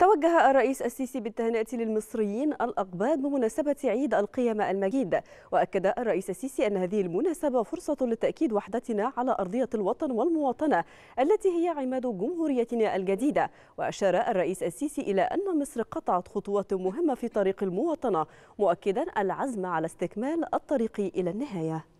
توجه الرئيس السيسي بالتهنئة للمصريين الأقباط بمناسبة عيد القيم المجيد وأكد الرئيس السيسي أن هذه المناسبة فرصة لتأكيد وحدتنا على أرضية الوطن والمواطنة التي هي عماد جمهوريتنا الجديدة وأشار الرئيس السيسي إلى أن مصر قطعت خطوات مهمة في طريق المواطنة مؤكدا العزم على استكمال الطريق إلى النهاية